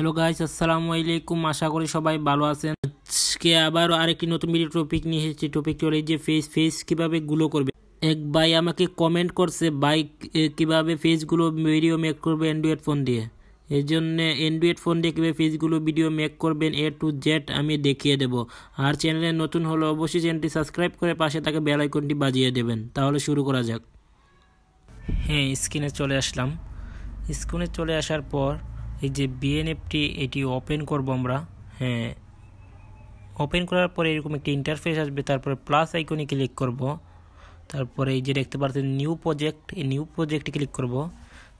hello guys আসসালামু আলাইকুম আশা করি সবাই ভালো আছেন আজকে আবার আরেকটি নতুন ভিডিও টপিক নিয়ে এসেছি টপিকটি হলো যে ফেস ফেস কীভাবে গুলো করবে এক ভাই আমাকে কমেন্ট করছে ভাই কীভাবে ফেসগুলো ভিডিও মেক করবে অ্যান্ড্রয়েড ফোন দিয়ে এই জন্য অ্যান্ড্রয়েড ফোন দিয়ে কীভাবে ফেসগুলো ভিডিও মেক করবেন এ টু জেড আমি দেখিয়ে দেব আর চ্যানেলে নতুন হলো অবশ্যই চ্যানেলটি সাবস্ক্রাইব করে পাশে তাকে বেল আইকনটি বাজিয়ে দেবেন তাহলে শুরু করা যাক হ্যাঁ স্ক্রিনে চলে আসলাম স্ক্রিনে চলে আসার পর এই যে বিএনএফটি এটি ওপেন করব আমরা হ্যাঁ ওপেন করার পরে এরকম একটি ইন্টারফেস আসবে তারপরে প্লাস আইকনে ক্লিক করব তারপরে এই যে দেখতে পাচ্ছেন নিউ প্রজেক্ট এই নিউ প্রজেক্টে ক্লিক করব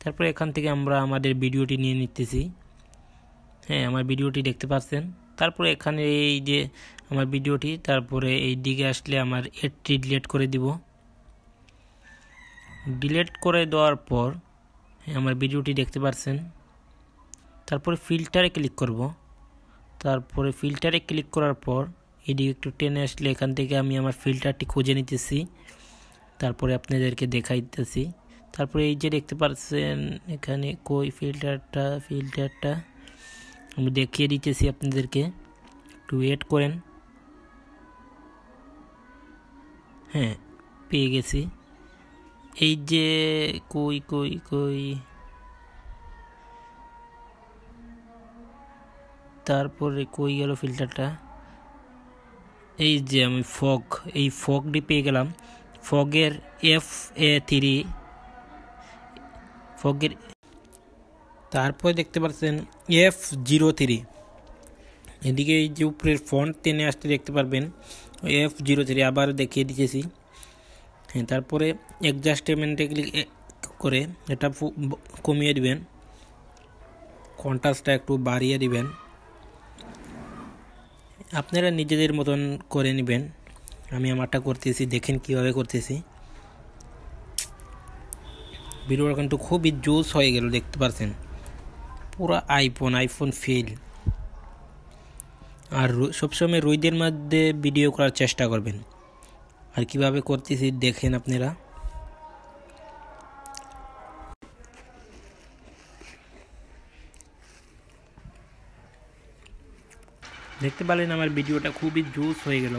তারপরে এখান থেকে আমরা আমাদের ভিডিওটি নিয়ে নিতেছি হ্যাঁ আমার ভিডিওটি দেখতে পাচ্ছেন তারপরে এখানে এই যে আমার ভিডিওটি তারপরে এই দিকে আসলে আমার এডটি ডিলেট করে দিব ডিলেট করে দেওয়ার পর হ্যাঁ, আমার ভিডিওটি দেখতে পাচ্ছেন তারপরে ফিল্টারে ক্লিক করব তারপরে ফিল্টারে ক্লিক করার পর এদিকে একটু টেনে আসলে এখান থেকে আমি আমার ফিল্টারটি খুঁজে নিতেছি তারপরে আপনাদেরকে দেখাইতেছি তারপরে এই যে দেখতে পাচ্ছেন এখানে কই ফিল্টারটা ফিল্টারটা আমি দেখিয়ে দিতেছি আপনাদেরকে একটু ওয়েট করেন হ্যাঁ পেয়ে গেছি এই যে কই কই কই তারপরে কই গেল ফিল্টারটা এই যে আমি ফগ এই ফগটি পেয়ে গেলাম ফগের এফ এ থ্রি ফগের তারপরে দেখতে পাচ্ছেন এফ জিরো থ্রি এদিকে এই যে উপরের ফন্ট টেনে আসতে দেখতে পারবেন এফ জিরো থ্রি আবার দেখিয়ে দিতেছি হ্যাঁ তারপরে অ্যাডজাস্টমেন্টে ক্লিক করে এটা কমিয়ে দিবেন কন্ট্রাস্টটা একটু বাড়িয়ে দিবেন আপনারা নিজেদের মতন করে নেবেন আমি আমারটা করতেছি দেখেন কিভাবে করতেছি ভিডিওটা কিন্তু খুবই জোস হয়ে গেল দেখতে পাচ্ছেন পুরো আইফোন আইফোন ফিল আর সবসময় রোদের মধ্যে ভিডিও করার চেষ্টা করবেন আর কিভাবে করতেছি দেখেন আপনারা দেখতে পারলেন আমার ভিডিওটা খুবই জোস হয়ে গেল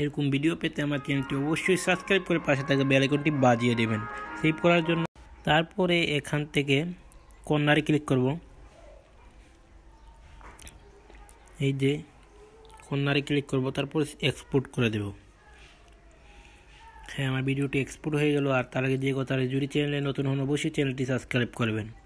এরকম ভিডিও পেতে আমার চ্যানেলটি অবশ্যই সাবস্ক্রাইব করে পাশে থাকা বেলাইকনটি বাজিয়ে দেবেন সেই করার জন্য তারপরে এখান থেকে কর্নারে ক্লিক করব এই যে কর্নারে ক্লিক করব তারপর এক্সপোর্ট করে দেব হ্যাঁ আমার ভিডিওটি এক্সপোর্ট হয়ে গেল আর তার আগে যে কথা জুড়ি চ্যানেলে নতুন হন অবশ্যই চ্যানেলটি সাবস্ক্রাইব করবেন